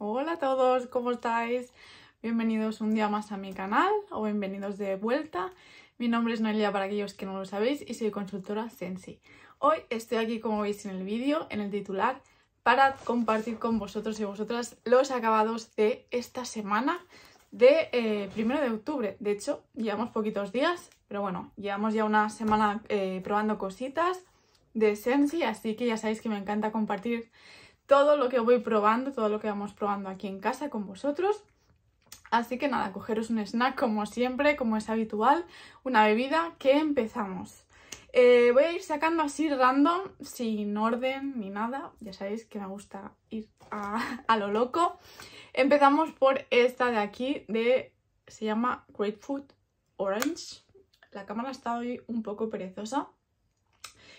Hola a todos, ¿cómo estáis? Bienvenidos un día más a mi canal o bienvenidos de vuelta. Mi nombre es Noelia para aquellos que no lo sabéis y soy consultora Sensi. Hoy estoy aquí como veis en el vídeo, en el titular, para compartir con vosotros y vosotras los acabados de esta semana de eh, primero de octubre. De hecho, llevamos poquitos días, pero bueno, llevamos ya una semana eh, probando cositas de Sensi, así que ya sabéis que me encanta compartir todo lo que voy probando, todo lo que vamos probando aquí en casa con vosotros. Así que nada, cogeros un snack como siempre, como es habitual, una bebida que empezamos. Eh, voy a ir sacando así random, sin orden ni nada, ya sabéis que me gusta ir a, lo loco. Empezamos por esta de aquí, de se llama Great Food Orange. La cámara está hoy un poco perezosa,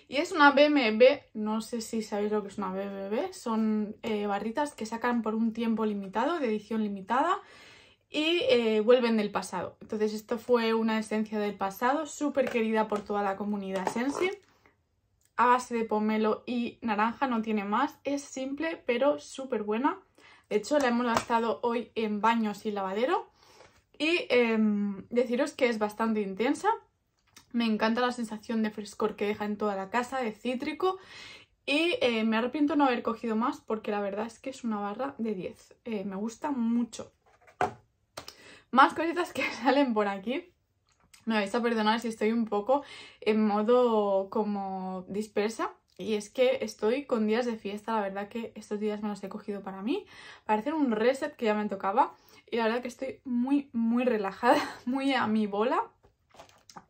y es una BMB, no sé si sabéis lo que es una BMB, son eh, barritas que sacan por un tiempo limitado, de edición limitada, y eh, vuelven del pasado. Entonces esto fue una esencia del pasado, súper querida por toda la comunidad Sensi. A base de pomelo y naranja, no tiene más. Es simple, pero súper buena. De hecho, la hemos gastado hoy en baños y lavadero. Y em, deciros que es bastante intensa. Me encanta la sensación de frescor que deja en toda la casa, de cítrico. Y eh, me arrepiento no haber cogido más porque la verdad es que es una barra de 10. Eh, me gusta mucho. Más cositas que salen por aquí. Me vais a perdonar si estoy un poco en modo como dispersa. Y es que estoy con días de fiesta, la verdad que estos días me los he cogido para mí, para un reset que ya me tocaba. Y la verdad que estoy muy, muy relajada, muy a mi bola.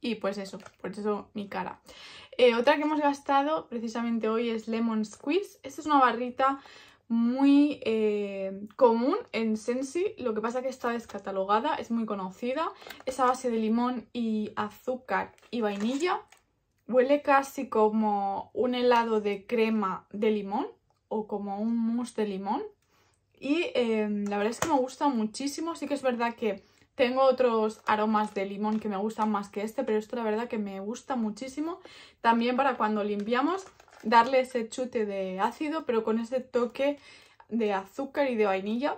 Y pues eso, por eso mi cara. Eh, otra que hemos gastado precisamente hoy es Lemon Squeeze. Esta es una barrita muy eh, común en Sensi, lo que pasa que está descatalogada, es muy conocida. Es a base de limón y azúcar y vainilla. Huele casi como un helado de crema de limón o como un mousse de limón. Y eh, la verdad es que me gusta muchísimo, Así que es verdad que tengo otros aromas de limón que me gustan más que este, pero esto la verdad que me gusta muchísimo. También para cuando limpiamos, darle ese chute de ácido, pero con ese toque de azúcar y de vainilla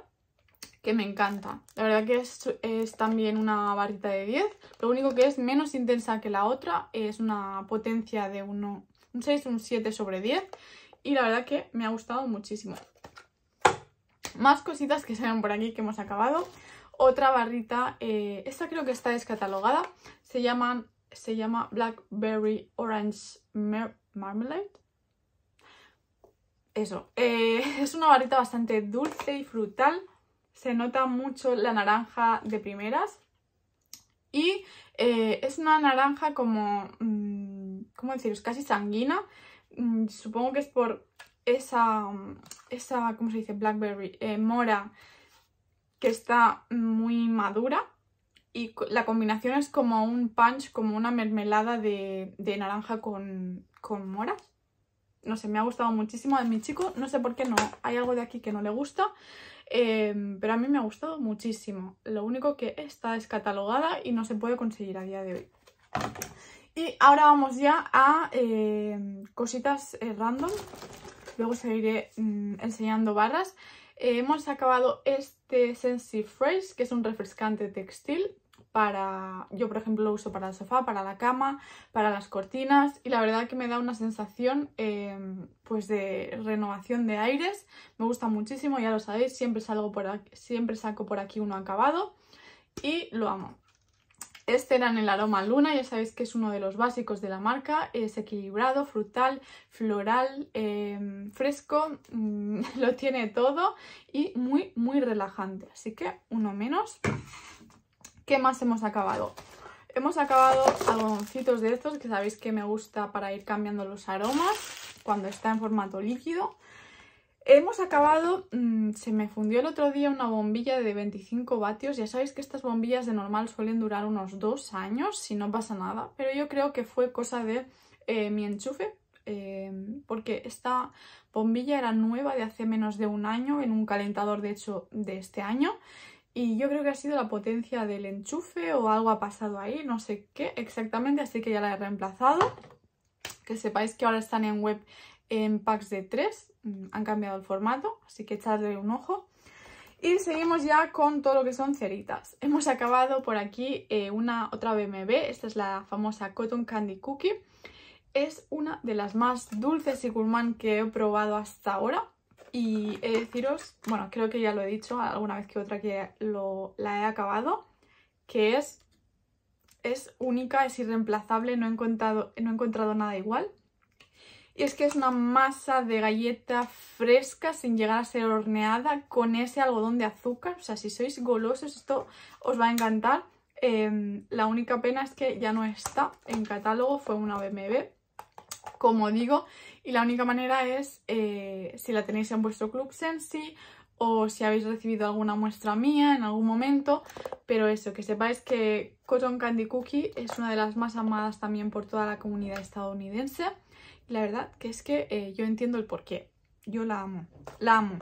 que me encanta. La verdad que es, también una barrita de 10. Lo único que es menos intensa que la otra. Es una potencia de uno, un 6, un 7 sobre 10. Y la verdad que me ha gustado muchísimo. Más cositas que salen por aquí que hemos acabado otra barrita, eh, esta creo que está descatalogada, se, se llama Blackberry Orange Marmalade. Eso, eh, es una barrita bastante dulce y frutal, se nota mucho la naranja de primeras y eh, es una naranja como, mm, ¿cómo deciros? Casi sanguina, mm, supongo que es por esa, esa ¿cómo se dice? Blackberry, mora que está muy madura y la combinación es como un punch, como una mermelada de, naranja con, con moras. No sé, me ha gustado muchísimo a mi chico, no sé por qué no, hay algo de aquí que no le gusta, em, pero a mí me ha gustado muchísimo. Lo único que está descatalogada y no se puede conseguir a día de hoy. Y ahora vamos ya a em, cositas eh, random. Luego seguiré iré mm, enseñando barras. Eh, hemos acabado este Sensi Fresh, que es un refrescante textil para, yo por ejemplo lo uso para el sofá, para la cama, para las cortinas y la verdad que me da una sensación em, pues de renovación de aires, me gusta muchísimo, ya lo sabéis, siempre, salgo por siempre saco por aquí uno acabado y lo amo. Este era en el aroma luna, ya sabéis que es uno de los básicos de la marca, es equilibrado, frutal, floral, em, fresco, mm, lo tiene todo y muy, muy relajante. Así que uno menos. ¿Qué más hemos acabado? Hemos acabado algodoncitos de estos que sabéis que me gusta para ir cambiando los aromas cuando está en formato líquido. Hemos acabado, mm, se me fundió el otro día una bombilla de 25 vatios, ya sabéis que estas bombillas de normal suelen durar unos dos años, si no pasa nada, pero yo creo que fue cosa de eh, mi enchufe, em, porque esta bombilla era nueva de hace menos de un año, en un calentador de hecho de este año, y yo creo que ha sido la potencia del enchufe o algo ha pasado ahí, no sé qué exactamente, así que ya la he reemplazado. Que sepáis que ahora están en web en packs de 3, Mm, han cambiado el formato, así que echadle un ojo. Y seguimos ya con todo lo que son ceritas. Hemos acabado por aquí eh, una otra BMB, esta es la famosa Cotton Candy Cookie. Es una de las más dulces y gourmand que he probado hasta ahora. Y he de deciros, bueno, creo que ya lo he dicho alguna vez que otra que la he acabado, que es, es única, es irreemplazable, no he encontrado, no he encontrado nada igual. Y es que es una masa de galleta fresca sin llegar a ser horneada con ese algodón de azúcar. O sea, si sois golosos esto os va a encantar. Em, la única pena es que ya no está en catálogo, fue una BMB, como digo. Y la única manera es eh, si la tenéis en vuestro club Sensi o si habéis recibido alguna muestra mía en algún momento. Pero eso, que sepáis que Cotton Candy Cookie es una de las más amadas también por toda la comunidad estadounidense la verdad que es que eh, yo entiendo el porqué. Yo la amo, la amo.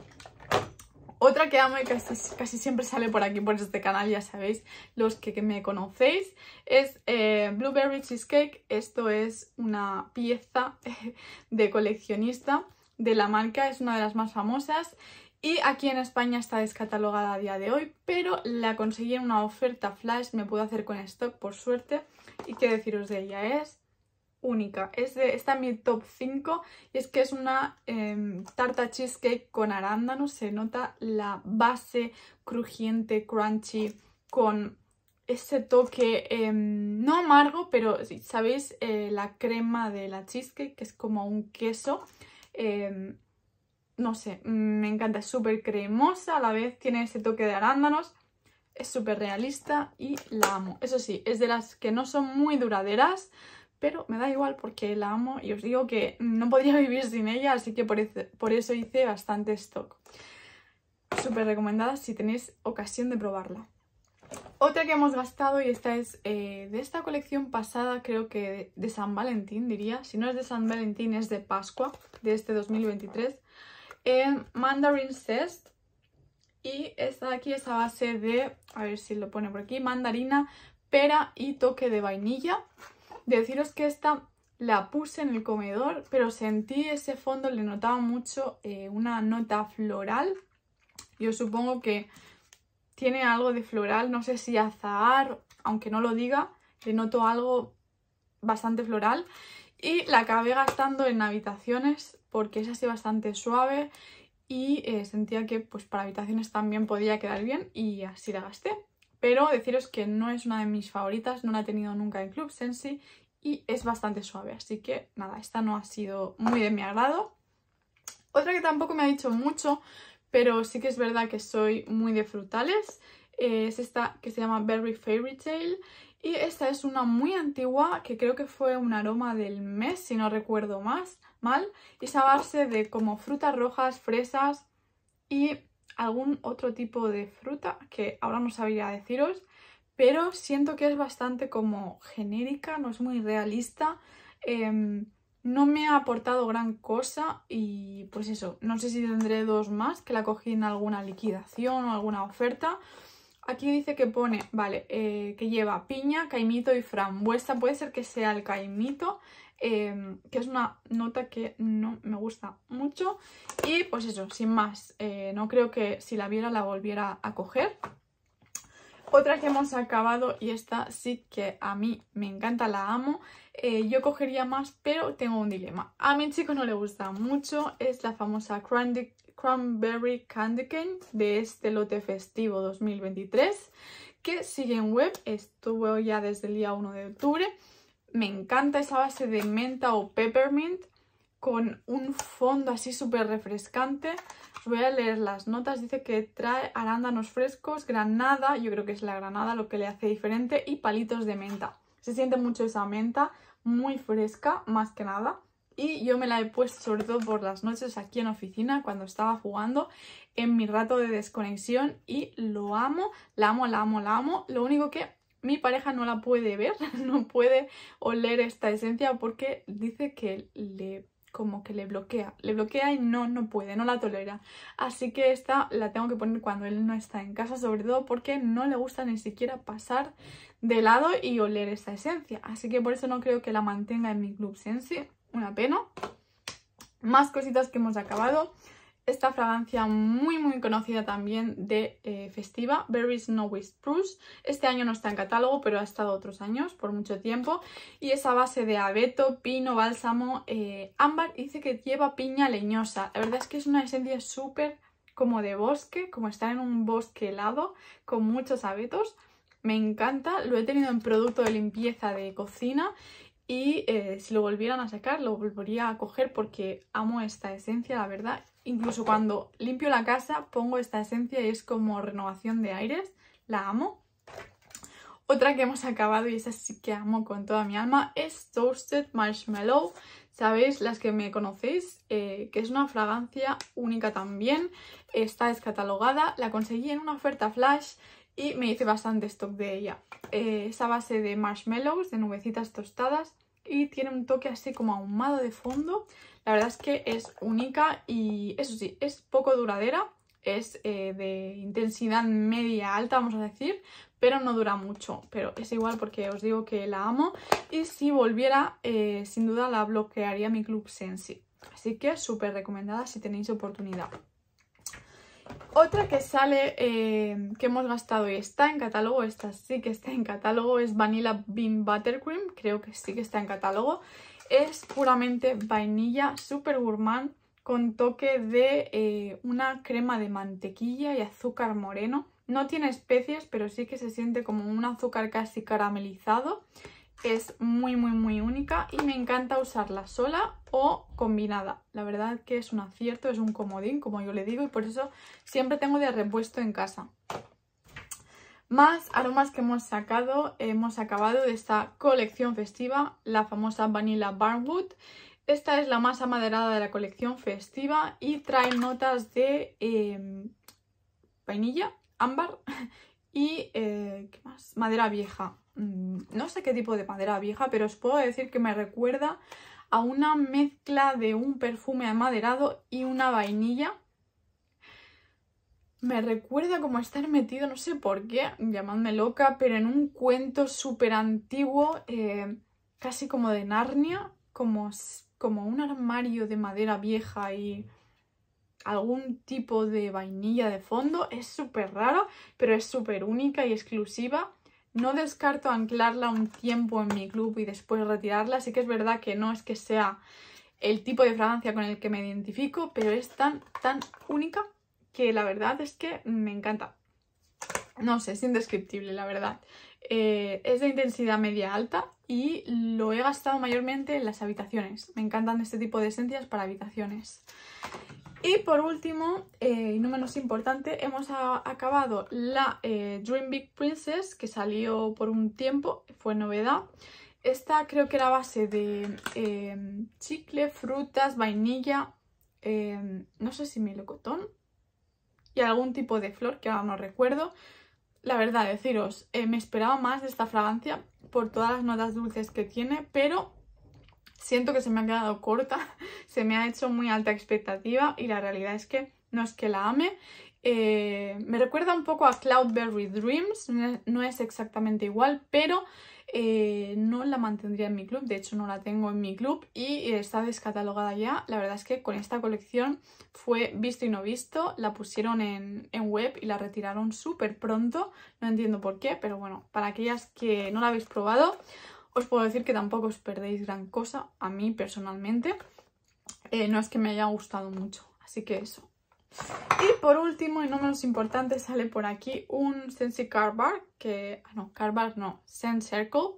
Otra que amo y casi, siempre sale por aquí, por este canal, ya sabéis, los que, me conocéis, es eh, Blueberry Cheesecake. Esto es una pieza de coleccionista de la marca, es una de las más famosas. Y aquí en España está descatalogada a día de hoy, pero la conseguí en una oferta flash, me pude hacer con stock por suerte. Y qué deciros de ella, es única. Es está en mi top 5 y es que es una em, tarta cheesecake con arándanos. Se nota la base crujiente, crunchy, con ese toque em, no amargo, pero sabéis eh, la crema de la cheesecake, que es como un queso. Em, no sé, me encanta, es súper cremosa, a la vez tiene ese toque de arándanos es súper realista y la amo. Eso sí, es de las que no son muy duraderas, pero me da igual porque la amo y os digo que no podría vivir sin ella, así que por, eso hice bastante stock. Súper recomendada si tenéis ocasión de probarla. Otra que hemos gastado y esta es eh, de esta colección pasada, creo que de San Valentín diría. Si no es de San Valentín es de Pascua de este 2023. En eh, Mandarin Zest. Y esta de aquí es a base de, a ver si lo pone por aquí, mandarina, pera y toque de vainilla. Deciros que esta la puse en el comedor, pero sentí ese fondo, le notaba mucho eh, una nota floral. Yo supongo que tiene algo de floral, no sé si azahar, aunque no lo diga, le noto algo bastante floral. Y la acabé gastando en habitaciones porque es así bastante suave y eh, sentía que pues para habitaciones también podía quedar bien y así la gasté pero deciros que no es una de mis favoritas, no la he tenido nunca en Club Sensi y es bastante suave, así que nada, esta no ha sido muy de mi agrado. Otra que tampoco me ha dicho mucho, pero sí que es verdad que soy muy de frutales, eh, es esta que se llama Berry Fairy Tale y esta es una muy antigua que creo que fue un aroma del mes, si no recuerdo más mal, y es base de como frutas rojas, fresas y algún otro tipo de fruta que ahora no sabría deciros, pero siento que es bastante como genérica, no es muy realista. Em, no me ha aportado gran cosa y pues eso, no sé si tendré dos más que la cogí en alguna liquidación o alguna oferta. Aquí dice que pone, vale, eh, que lleva piña, caimito y frambuesa. Puede ser que sea el caimito, eh, que es una nota que no me gusta mucho. Y pues eso, sin más, eh, no creo que si la viera la volviera a coger. Otra que hemos acabado, y esta sí que a mí me encanta, la amo. yo cogería más, pero tengo un dilema. A mi chico no le gusta mucho, es la famosa crundy Cranberry Candy Cane de este lote festivo 2023 que sigue en web, estuvo ya desde el día 1 de octubre. Me encanta esa base de menta o peppermint con un fondo así súper refrescante. voy a leer las notas. Dice que trae arándanos frescos, granada, yo creo que es la granada lo que le hace diferente, y palitos de menta. Se siente mucho esa menta, muy fresca, más que nada y yo me la he puesto sobre todo por las noches aquí en la oficina cuando estaba jugando en mi rato de desconexión y lo amo, la amo, la amo, la amo. Lo único que mi pareja no la puede ver, no puede oler esta esencia porque dice que le como que le bloquea, le bloquea y no, no puede, no la tolera. Así que esta la tengo que poner cuando él no está en casa, sobre todo porque no le gusta ni siquiera pasar de lado y oler esta esencia. Así que por eso no creo que la mantenga en mi Club Sensi una pena. Más cositas que hemos acabado. Esta fragancia muy muy conocida también de eh, festiva, Berry Snowy Spruce. Este año no está en catálogo, pero ha estado otros años, por mucho tiempo. Y esa base de abeto, pino, bálsamo, eh, ámbar, dice que lleva piña leñosa. La verdad es que es una esencia súper como de bosque, como estar en un bosque helado con muchos abetos. Me encanta, lo he tenido en producto de limpieza de cocina y eh, si lo volvieran a sacar lo volvería a coger porque amo esta esencia, la verdad. Incluso cuando limpio la casa pongo esta esencia y es como renovación de aires, la amo. Otra que hemos acabado y esa sí que amo con toda mi alma es Toasted Marshmallow. Sabéis, las que me conocéis, eh, que es una fragancia única también. Está descatalogada, la conseguí en una oferta flash y me hice bastante stock de ella. Eh, esa base de marshmallows, de nubecitas tostadas y tiene un toque así como ahumado de fondo. La verdad es que es única y eso sí, es poco duradera, es eh, de intensidad media alta, vamos a decir, pero no dura mucho, pero es igual porque os digo que la amo y si volviera, eh, sin duda la bloquearía mi Club Sensi. Así que súper recomendada si tenéis oportunidad. Otra que sale, eh, que hemos gastado y está en catálogo, esta sí que está en catálogo, es Vanilla Bean Buttercream, creo que sí que está en catálogo. Es puramente vainilla, super gourmand, con toque de eh, una crema de mantequilla y azúcar moreno. No tiene especias pero sí que se siente como un azúcar casi caramelizado es muy muy muy única y me encanta usarla sola o combinada. La verdad que es un acierto, es un comodín como yo le digo y por eso siempre tengo de repuesto en casa. Más aromas que hemos sacado, hemos acabado de esta colección festiva, la famosa Vanilla Barnwood. Esta es la más amaderada de la colección festiva y trae notas de em, vainilla, ámbar y eh, madera vieja. Mm, no sé qué tipo de madera vieja, pero os puedo decir que me recuerda a una mezcla de un perfume amaderado y una vainilla. Me recuerda como estar metido, no sé por qué, llamadme loca, pero en un cuento súper antiguo, eh, casi como de Narnia, como, como un armario de madera vieja y algún tipo de vainilla de fondo. Es súper raro, pero es súper única y exclusiva. No descarto anclarla un tiempo en mi club y después retirarla. Así que es verdad que no es que sea el tipo de fragancia con el que me identifico, pero es tan, tan única que la verdad es que me encanta. No sé, es indescriptible, la verdad. Eh, es de intensidad media alta y lo he gastado mayormente en las habitaciones. Me encantan este tipo de esencias para habitaciones. Y por último, eh, y no menos importante, hemos acabado la eh, Dream Big Princess, que salió por un tiempo, fue novedad. Esta creo que era base de em, chicle, frutas, vainilla, em, no sé si melocotón y algún tipo de flor que ahora no recuerdo. La verdad, deciros, eh, me esperaba más de esta fragancia por todas las notas dulces que tiene, pero siento que se me ha quedado corta, se me ha hecho muy alta expectativa y la realidad es que no es que la ame. Eh, me recuerda un poco a Cloudberry Dreams, no es exactamente igual, pero eh, no la mantendría en mi club, de hecho no la tengo en mi club y está descatalogada ya. La verdad es que con esta colección fue visto y no visto, la pusieron en web y la retiraron súper pronto, no entiendo por qué, pero bueno, para aquellas que no la habéis probado, os puedo decir que tampoco os perdéis gran cosa, a mí personalmente. Eh, no es que me haya gustado mucho, así que eso. Y por último, y no menos importante, sale por aquí un Sensi Carbar, que... Ah, no, Carbar no, Sense Circle,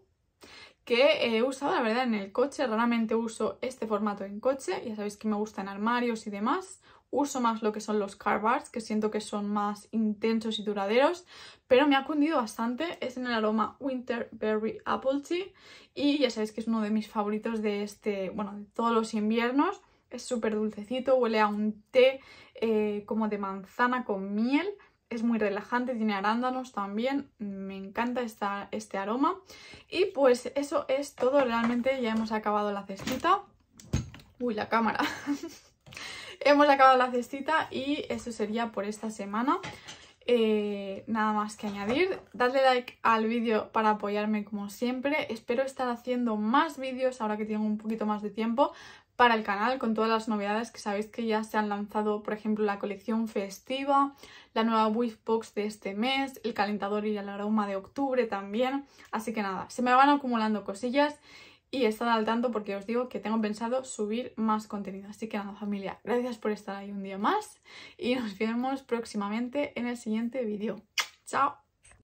que he usado, la verdad, en el coche. Raramente uso este formato en coche, ya sabéis que me gusta en armarios y demás, uso más lo que son los carbars que siento que son más intensos y duraderos, pero me ha cundido bastante, es en el aroma Winter Berry Apple Tea y ya sabéis que es uno de mis favoritos de este, bueno, de todos los inviernos, es súper dulcecito, huele a un té eh, como de manzana con miel, es muy relajante, tiene arándanos también, me encanta este aroma. Y pues eso es todo, realmente ya hemos acabado la cestita. Uy, la cámara. Hemos acabado la cestita y eso sería por esta semana. Eh, nada más que añadir. Dadle like al vídeo para apoyarme como siempre. Espero estar haciendo más vídeos ahora que tengo un poquito más de tiempo para el canal con todas las novedades que sabéis que ya se han lanzado, por ejemplo, la colección festiva, la nueva Wishbox de este mes, el calentador y el aroma de octubre también. Así que nada, se me van acumulando cosillas y estar al tanto porque os digo que tengo pensado subir más contenido. Así que nada, familia, gracias por estar ahí un día más y nos vemos próximamente en el siguiente vídeo. ¡Chao!